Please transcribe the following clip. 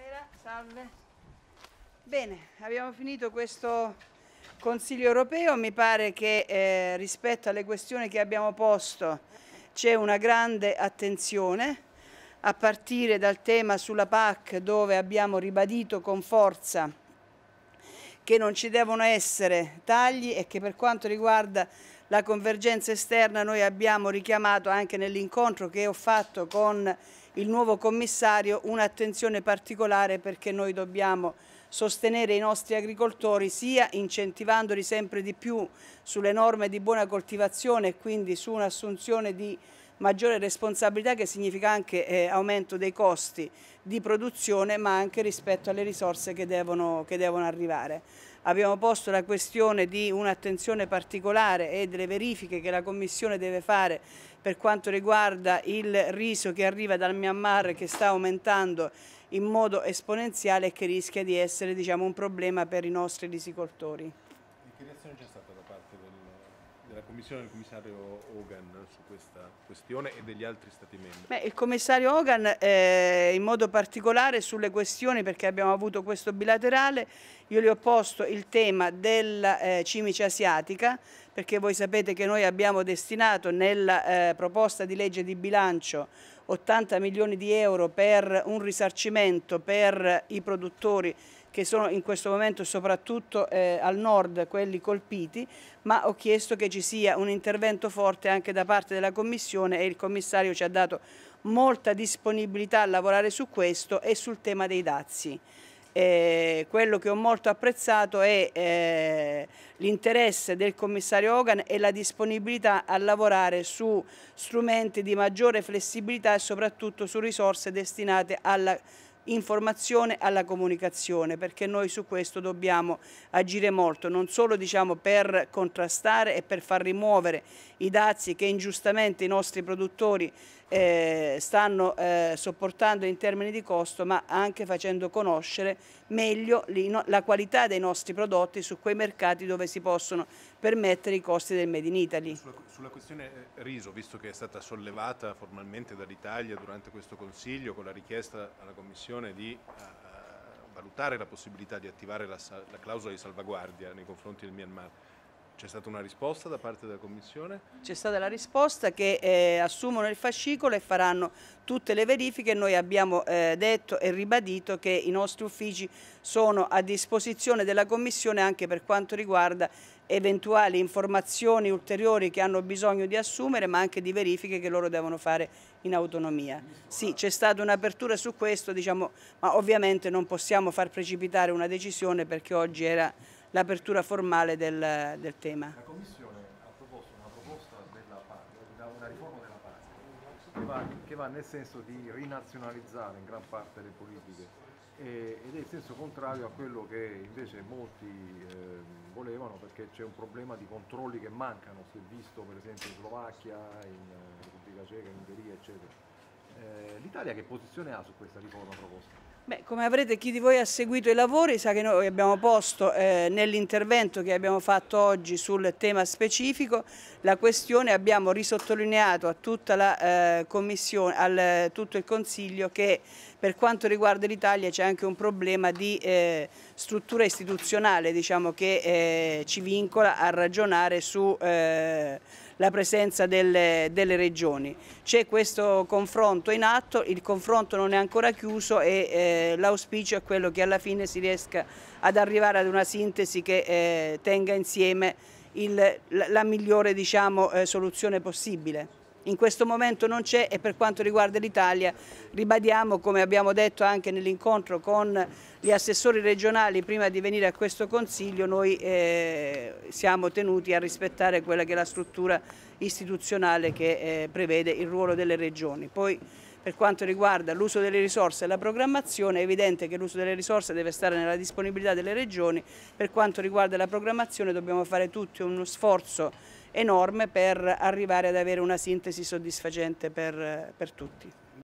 Buonasera, salve. Bene, abbiamo finito questo Consiglio europeo, mi pare che eh, rispetto alle questioni che abbiamo posto c'è una grande attenzione a partire dal tema sulla PAC dove abbiamo ribadito con forza che non ci devono essere tagli e che per quanto riguarda la convergenza esterna noi abbiamo richiamato anche nell'incontro che ho fatto con il nuovo commissario un'attenzione particolare perché noi dobbiamo sostenere i nostri agricoltori sia incentivandoli sempre di più sulle norme di buona coltivazione e quindi su un'assunzione di maggiore responsabilità che significa anche eh, aumento dei costi di produzione ma anche rispetto alle risorse che devono, che devono arrivare abbiamo posto la questione di un'attenzione particolare e delle verifiche che la Commissione deve fare per quanto riguarda il riso che arriva dal Myanmar che sta aumentando in modo esponenziale e che rischia di essere diciamo, un problema per i nostri risicoltori. E che reazione c'è stata? della Commissione del commissario Hogan su questa questione e degli altri Stati membri? Beh, il commissario Hogan eh, in modo particolare sulle questioni, perché abbiamo avuto questo bilaterale, io le ho posto il tema della eh, cimice asiatica, perché voi sapete che noi abbiamo destinato nella eh, proposta di legge di bilancio 80 milioni di euro per un risarcimento per i produttori che sono in questo momento soprattutto eh, al nord quelli colpiti, ma ho chiesto che ci sia un intervento forte anche da parte della Commissione e il Commissario ci ha dato molta disponibilità a lavorare su questo e sul tema dei dazi. Eh, quello che ho molto apprezzato è eh, l'interesse del commissario Hogan e la disponibilità a lavorare su strumenti di maggiore flessibilità e soprattutto su risorse destinate alla informazione alla comunicazione perché noi su questo dobbiamo agire molto, non solo diciamo, per contrastare e per far rimuovere i dazi che ingiustamente i nostri produttori eh, stanno eh, sopportando in termini di costo ma anche facendo conoscere meglio la qualità dei nostri prodotti su quei mercati dove si possono permettere i costi del Made in Italy. Sulla, sulla questione eh, riso, visto che è stata sollevata formalmente dall'Italia durante questo Consiglio con la richiesta alla Commissione decisione di eh, valutare la possibilità di attivare la, la clausola di salvaguardia nei confronti del Myanmar c'è stata una risposta da parte della Commissione? C'è stata la risposta che eh, assumono il fascicolo e faranno tutte le verifiche. Noi abbiamo eh, detto e ribadito che i nostri uffici sono a disposizione della Commissione anche per quanto riguarda eventuali informazioni ulteriori che hanno bisogno di assumere ma anche di verifiche che loro devono fare in autonomia. Sì, c'è stata un'apertura su questo, diciamo, ma ovviamente non possiamo far precipitare una decisione perché oggi era l'apertura formale del, del tema. La Commissione ha proposto una proposta della PAC, una riforma della PAC, che va, che va nel senso di rinazionalizzare in gran parte le politiche ed è il senso contrario a quello che invece molti eh, volevano perché c'è un problema di controlli che mancano, si è visto per esempio in Slovacchia, in eh, Repubblica Ceca, in Ungheria eccetera. Eh, L'Italia che posizione ha su questa riforma proposta? Beh, come avrete chi di voi ha seguito i lavori sa che noi abbiamo posto eh, nell'intervento che abbiamo fatto oggi sul tema specifico la questione, abbiamo risottolineato a tutta la eh, Commissione, a tutto il Consiglio che per quanto riguarda l'Italia c'è anche un problema di eh, struttura istituzionale diciamo, che eh, ci vincola a ragionare su eh, la presenza delle, delle regioni. C'è questo confronto in atto, il confronto non è ancora chiuso e eh, l'auspicio è quello che alla fine si riesca ad arrivare ad una sintesi che eh, tenga insieme il, la, la, migliore diciamo, eh, soluzione possibile in questo momento non c'è e per quanto riguarda l'Italia ribadiamo, come abbiamo detto anche nell'incontro con gli assessori regionali prima di venire a questo Consiglio, noi eh, siamo tenuti a rispettare quella che è la struttura istituzionale che eh, prevede il ruolo delle regioni. Poi, per quanto riguarda l'uso delle risorse e la programmazione è evidente che l'uso delle risorse deve stare nella disponibilità delle regioni, per quanto riguarda la programmazione dobbiamo fare tutti uno sforzo enorme per arrivare ad avere una sintesi soddisfacente per, per tutti.